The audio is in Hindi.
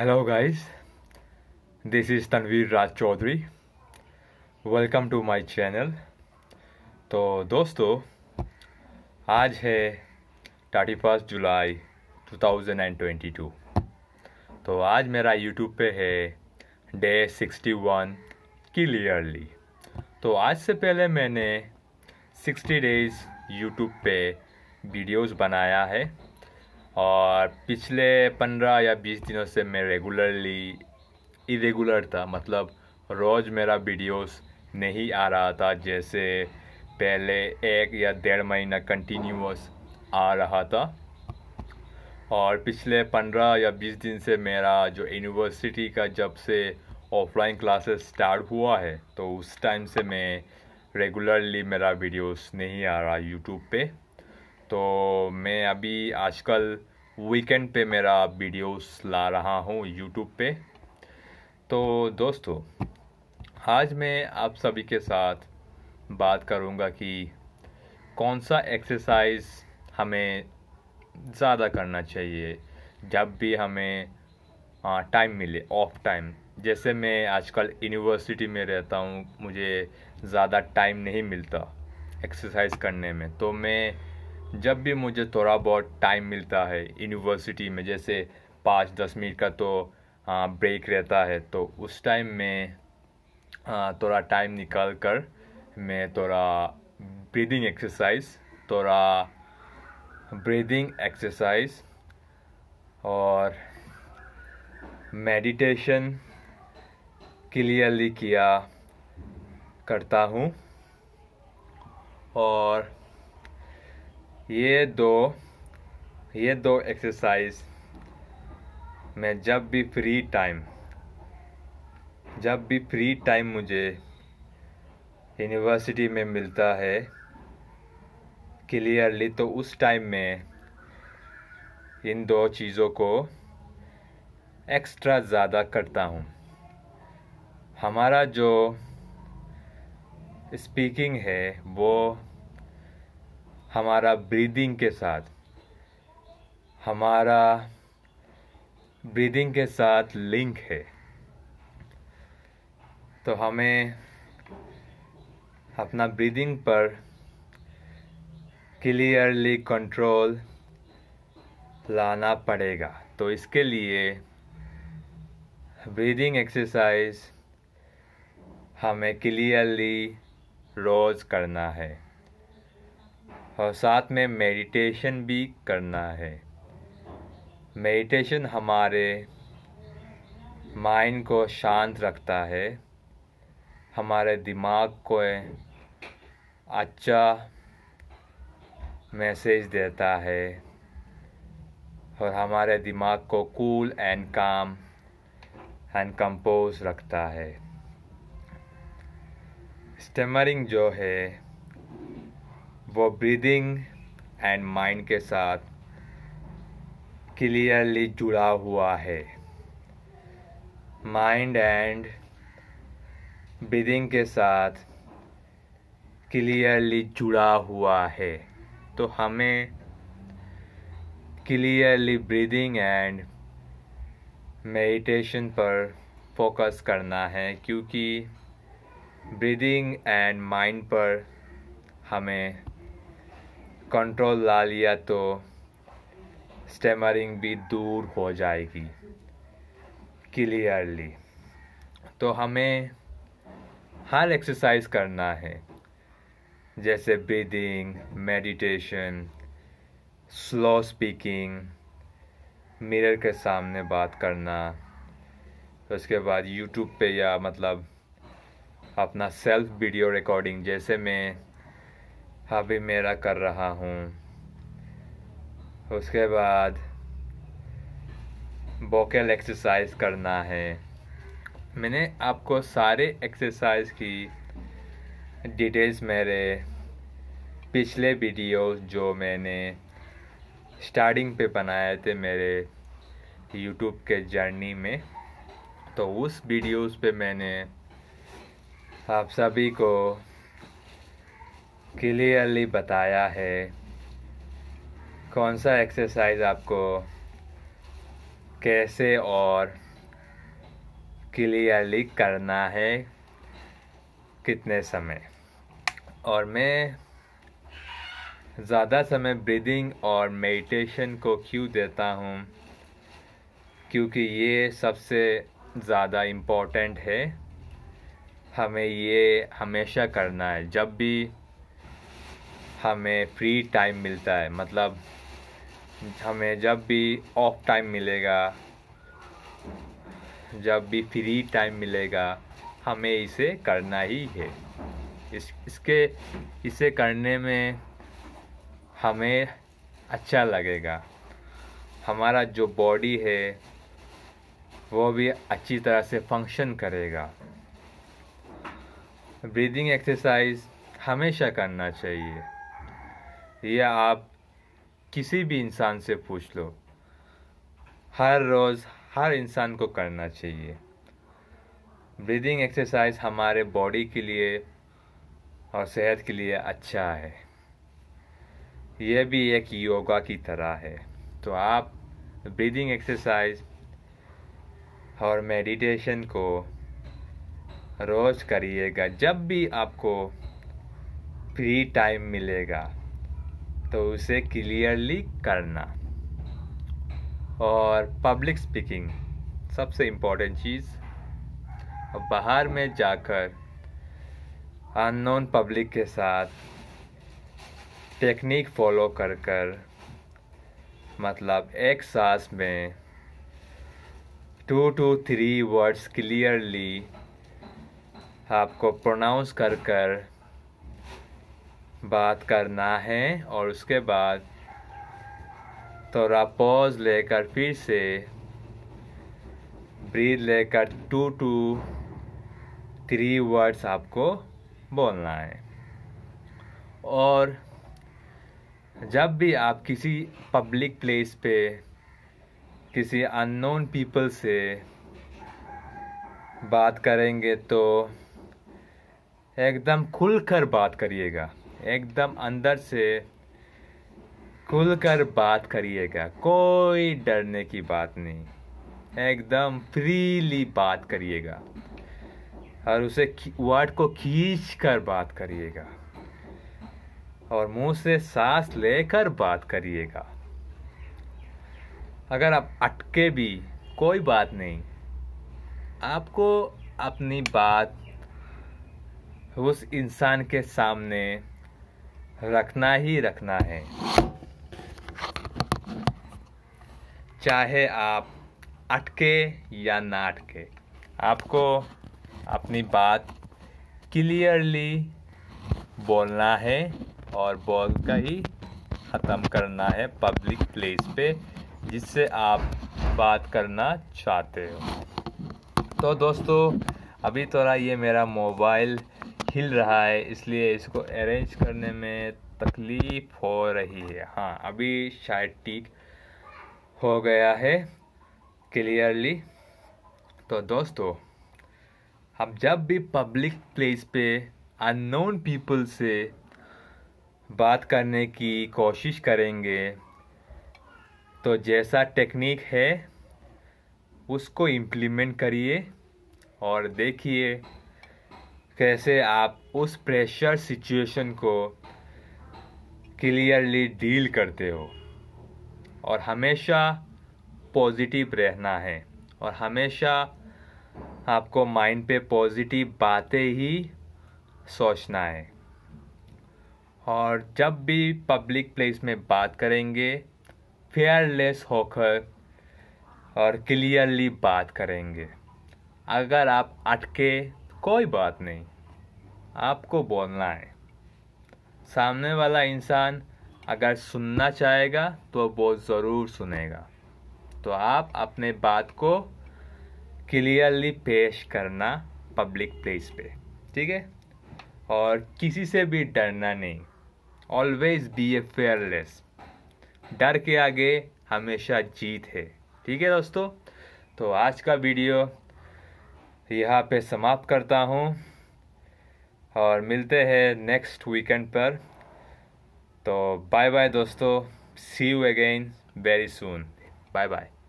hello guys this is Tanveer Raj Chaudhary welcome to my channel तो दोस्तों आज है थर्टी फर्स्ट जुलाई 2022 तो आज मेरा यूट्यूब पे है डे 61 क्लियरली तो आज से पहले मैंने 60 डेज़ यूट्यूब पे वीडियोस बनाया है और पिछले पंद्रह या बीस दिनों से मैं रेगुलरली इरेगुलर था मतलब रोज़ मेरा वीडियोस नहीं आ रहा था जैसे पहले एक या डेढ़ महीना कंटिन्यूस आ रहा था और पिछले पंद्रह या बीस दिन से मेरा जो यूनिवर्सिटी का जब से ऑफलाइन क्लासेस स्टार्ट हुआ है तो उस टाइम से मैं रेगुलरली मेरा वीडियोस नहीं आ रहा यूट्यूब पे तो मैं अभी आजकल वीकेंड पे मेरा वीडियोस ला रहा हूँ यूट्यूब पे तो दोस्तों आज मैं आप सभी के साथ बात करूँगा कि कौन सा एक्सरसाइज हमें ज़्यादा करना चाहिए जब भी हमें टाइम मिले ऑफ टाइम जैसे मैं आजकल यूनिवर्सिटी में रहता हूँ मुझे ज़्यादा टाइम नहीं मिलता एक्सरसाइज करने में तो मैं जब भी मुझे थोड़ा बहुत टाइम मिलता है यूनिवर्सिटी में जैसे पाँच दस मिनट का तो ब्रेक हाँ, रहता है तो उस टाइम में हाँ, थोड़ा टाइम निकाल कर मैं थोड़ा ब्रीदिंग एक्सरसाइज थोड़ा ब्रीदिंग एक्सरसाइज और मेडिटेशन क्लियरली किया करता हूँ और ये दो ये दो एक्सरसाइज मैं जब भी फ्री टाइम जब भी फ्री टाइम मुझे यूनिवर्सिटी में मिलता है क्लियरली तो उस टाइम में इन दो चीज़ों को एक्स्ट्रा ज़्यादा करता हूँ हमारा जो स्पीकिंग है वो हमारा ब्रीदिंग के साथ हमारा ब्रीदिंग के साथ लिंक है तो हमें अपना ब्रीदिंग पर क्लियरली कंट्रोल लाना पड़ेगा तो इसके लिए ब्रीदिंग एक्सरसाइज हमें क्लियरली रोज़ करना है और साथ में मेडिटेशन भी करना है मेडिटेशन हमारे माइंड को शांत रखता है हमारे दिमाग को अच्छा मैसेज देता है और हमारे दिमाग को cool and calm and compose रखता है स्टेमरिंग जो है वो ब्रीदिंग एंड माइंड के साथ क्लियरली जुड़ा हुआ है माइंड एंड ब्रीदिंग के साथ क्लियरली जुड़ा हुआ है तो हमें क्लियरली ब्रीदिंग एंड मेडिटेशन पर फोकस करना है क्योंकि ब्रीदिंग एंड माइंड पर हमें कंट्रोल ला लिया तो स्टेमरिंग भी दूर हो जाएगी क्लियरली तो हमें हर एक्सरसाइज करना है जैसे breathing meditation slow speaking mirror के सामने बात करना तो उसके बाद यूट्यूब पे या मतलब अपना सेल्फ वीडियो रिकॉर्डिंग जैसे मैं अभी मेरा कर रहा हूँ उसके बाद वोकल एक्सरसाइज करना है मैंने आपको सारे एक्सरसाइज की डिटेल्स मेरे पिछले वीडियो जो मैंने स्टार्टिंग पे बनाए थे मेरे यूट्यूब के जर्नी में तो उस वीडियोस पे मैंने आप सभी को क्लियरली बताया है कौन सा एक्सरसाइज आपको कैसे और क्लियरली करना है कितने समय और मैं ज़्यादा समय ब्रीदिंग और मेडिटेशन को क्यों देता हूँ क्योंकि ये सबसे ज़्यादा इम्पोर्टेंट है हमें ये हमेशा करना है जब भी हमें फ्री टाइम मिलता है मतलब हमें जब भी ऑफ टाइम मिलेगा जब भी फ्री टाइम मिलेगा हमें इसे करना ही है इस इसके इसे करने में हमें अच्छा लगेगा हमारा जो बॉडी है वो भी अच्छी तरह से फंक्शन करेगा ब्रीदिंग एक्सरसाइज हमेशा करना चाहिए या आप किसी भी इंसान से पूछ लो हर रोज़ हर इंसान को करना चाहिए ब्रीदिंग एक्सरसाइज हमारे बॉडी के लिए और सेहत के लिए अच्छा है यह भी एक योगा की तरह है तो आप ब्रीदिंग एक्सरसाइज और मेडिटेशन को रोज़ करिएगा जब भी आपको फ्री टाइम मिलेगा तो उसे क्लियरली करना और पब्लिक स्पीकिंग सबसे इम्पोर्टेंट चीज़ बाहर में जाकर अननोन पब्लिक के साथ टेक्निक फॉलो कर कर मतलब एक सांस में two two three words clearly आपको प्रोनाउंस कर कर बात करना है और उसके बाद थोड़ा पॉज लेकर फिर से ब्रीद लेकर टू टू थ्री वर्ड्स आपको बोलना है और जब भी आप किसी पब्लिक प्लेस पे किसी अननोन पीपल से बात करेंगे तो एकदम खुलकर बात करिएगा एकदम अंदर से खुल कर बात करिएगा कोई डरने की बात नहीं एकदम फ्रीली बात करिएगा और उसे वर्ड को खींच कर बात करिएगा और मुंह से सांस लेकर बात करिएगा अगर आप अटके भी कोई बात नहीं आपको अपनी बात उस इंसान के सामने रखना ही रखना है चाहे आप अटके या ना अटके आपको अपनी बात क्लियरली बोलना है और बोल का ही ख़त्म करना है पब्लिक प्लेस पे जिससे आप बात करना चाहते हो तो दोस्तों अभी थोड़ा तो ये मेरा मोबाइल हिल रहा है इसलिए इसको अरेंज करने में तकलीफ़ हो रही है हाँ अभी शायद ठीक हो गया है क्लियरली तो दोस्तों हम जब भी पब्लिक प्लेस पे अननोन पीपल से बात करने की कोशिश करेंगे तो जैसा टेक्निक है उसको इम्प्लीमेंट करिए और देखिए कैसे आप उस प्रेशर सिचुएशन को क्लियरली डील करते हो और हमेशा पॉजिटिव रहना है और हमेशा आपको माइंड पे पॉजिटिव बातें ही सोचना है और जब भी पब्लिक प्लेस में बात करेंगे फेयरलेस होकर और क्लियरली बात करेंगे अगर आप अटके कोई बात नहीं आपको बोलना है सामने वाला इंसान अगर सुनना चाहेगा तो वो ज़रूर सुनेगा तो आप अपने बात को क्लियरली पेश करना पब्लिक प्लेस पे ठीक है और किसी से भी डरना नहीं ऑलवेज बी ए फेयरलेस डर के आगे हमेशा जीत है ठीक है दोस्तों तो आज का वीडियो यहाँ पे समाप्त करता हूँ और मिलते हैं नेक्स्ट वीकेंड पर तो बाय बाय दोस्तों see you again very soon bye bye